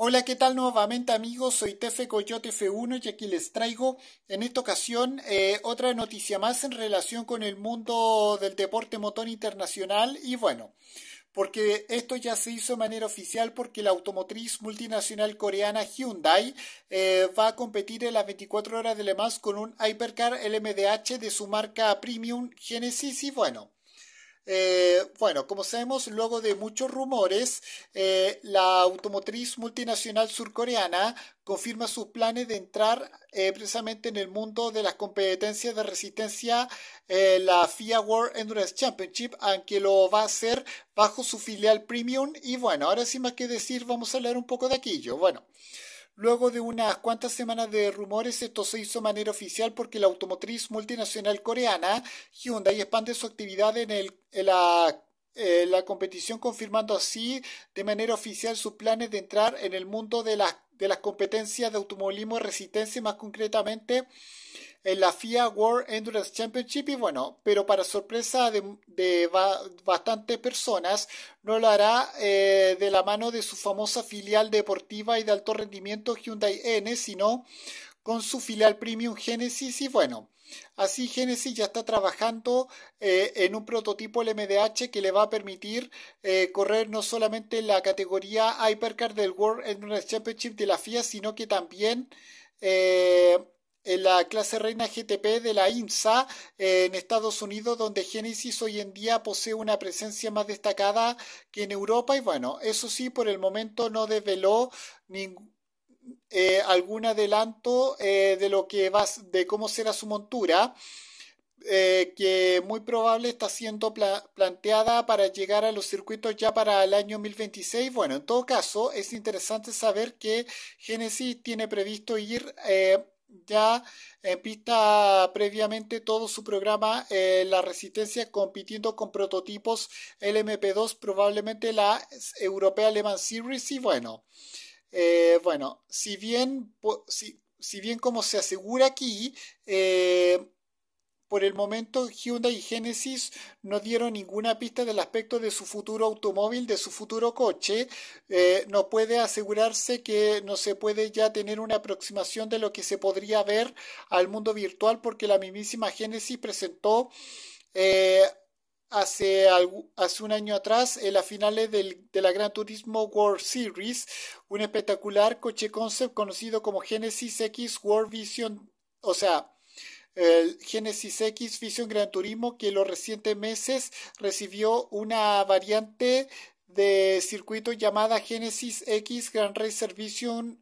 Hola, ¿qué tal nuevamente amigos? Soy Tefe Coyote F1 y aquí les traigo en esta ocasión eh, otra noticia más en relación con el mundo del deporte motor internacional y bueno, porque esto ya se hizo de manera oficial porque la automotriz multinacional coreana Hyundai eh, va a competir en las 24 horas de Le Mans con un Hypercar LMDH de su marca Premium Genesis y bueno. Eh, bueno, como sabemos, luego de muchos rumores, eh, la automotriz multinacional surcoreana confirma sus planes de entrar eh, precisamente en el mundo de las competencias de resistencia, la FIA World Endurance Championship, aunque lo va a hacer bajo su filial Premium. Y bueno, ahora sin más que decir, vamos a hablar un poco de aquello. Bueno. Luego de unas cuantas semanas de rumores, esto se hizo de manera oficial porque la automotriz multinacional coreana Hyundai expande su actividad en, el, la, competición, confirmando así de manera oficial sus planes de entrar en el mundo de las, de las competencias de automovilismo y resistencia, más concretamente en la FIA World Endurance Championship y bueno, pero para sorpresa de, de bastantes personas, no lo hará eh, de la mano de su famosa filial deportiva y de alto rendimiento Hyundai N, sino con su filial premium Genesis y bueno. Así Genesis ya está trabajando eh, en un prototipo LMDH que le va a permitir eh, correr no solamente en la categoría Hypercar del World Endurance Championship de la FIA, sino que también en la clase reina GTP de la INSA en Estados Unidos, donde Genesis hoy en día posee una presencia más destacada que en Europa. Y bueno, eso sí, por el momento no desveló ningún eh, algún adelanto eh, de lo que va, de cómo será su montura, eh, que muy probable está siendo planteada para llegar a los circuitos ya para el año 2026. Bueno, en todo caso, es interesante saber que Genesis tiene previsto ir ya en eh, pista previamente todo su programa eh, La Resistencia compitiendo con prototipos LMP2, probablemente la Europea Mans Series y bueno, eh, bueno, si bien, si, si bien como se asegura aquí, por el momento, Hyundai y Genesis no dieron ninguna pista del aspecto de su futuro automóvil, de su futuro coche. Eh, no puede asegurarse que no se puede ya tener una aproximación de lo que se podría ver al mundo virtual, porque la mismísima Genesis presentó eh, hace, hace un año atrás, en las finales de la Gran Turismo World Series, un espectacular coche concept conocido como Genesis X World Vision, o sea, el Genesis X Vision Gran Turismo, que en los recientes meses recibió una variante de circuito llamada Genesis X Gran Race Vision.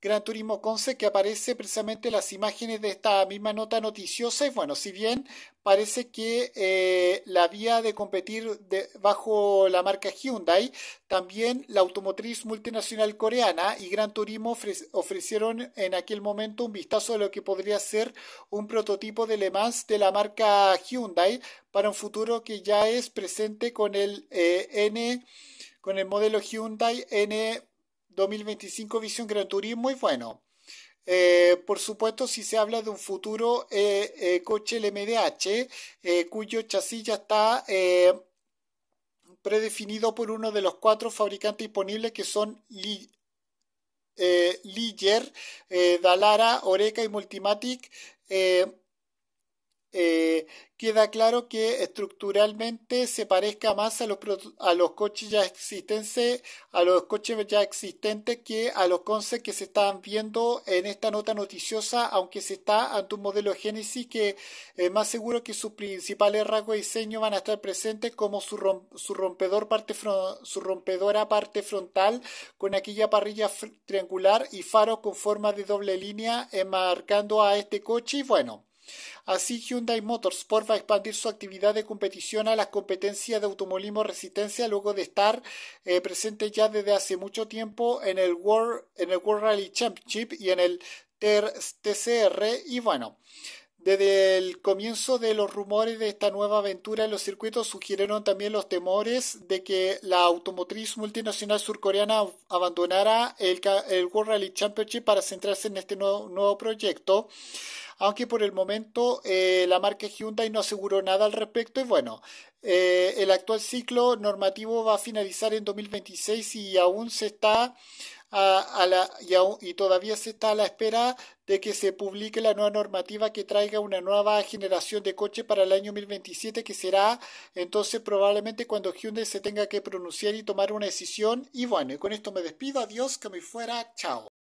Gran Turismo Conce, que aparece precisamente las imágenes de esta misma nota noticiosa y bueno, si bien parece que eh, la vía de competir bajo la marca Hyundai, también la automotriz multinacional coreana y Gran Turismo ofrecieron en aquel momento un vistazo de lo que podría ser un prototipo de Le Mans de la marca Hyundai para un futuro que ya es presente con el eh, N con el modelo Hyundai N 2025 Visión Gran Turismo y bueno, eh, por supuesto, si se habla de un futuro eh, eh, coche LMDH, cuyo chasis ya está predefinido por uno de los cuatro fabricantes disponibles que son Dalara, Oreca y Multimatic. Eh, queda claro que estructuralmente se parezca más a los, a los coches ya existentes, a los coches ya existentes que a los conceptos que se están viendo en esta nota noticiosa, aunque se está ante un modelo Génesis que es más seguro que sus principales rasgos de diseño van a estar presentes como su, rompedor parte su rompedora parte frontal con aquella parrilla triangular y faro con forma de doble línea enmarcando a este coche y bueno Así, Hyundai Motorsport va a expandir su actividad de competición a las competencias de automovilismo resistencia luego de estar eh, presente ya desde hace mucho tiempo en el en el World Rally Championship y en el TCR. Y bueno, desde el comienzo de los rumores de esta nueva aventura en los circuitos sugirieron también los temores de que la automotriz multinacional surcoreana abandonara el, World Rally Championship para centrarse en este nuevo, proyecto, aunque por el momento eh, la marca Hyundai no aseguró nada al respecto y bueno, eh, el actual ciclo normativo va a finalizar en 2026 y aún se está a, la, y, todavía se está a la espera de que se publique la nueva normativa que traiga una nueva generación de coche para el año 2027, que será entonces probablemente cuando Hyundai se tenga que pronunciar y tomar una decisión. Y bueno, y con esto me despido. Adiós, que me fuera. Chao.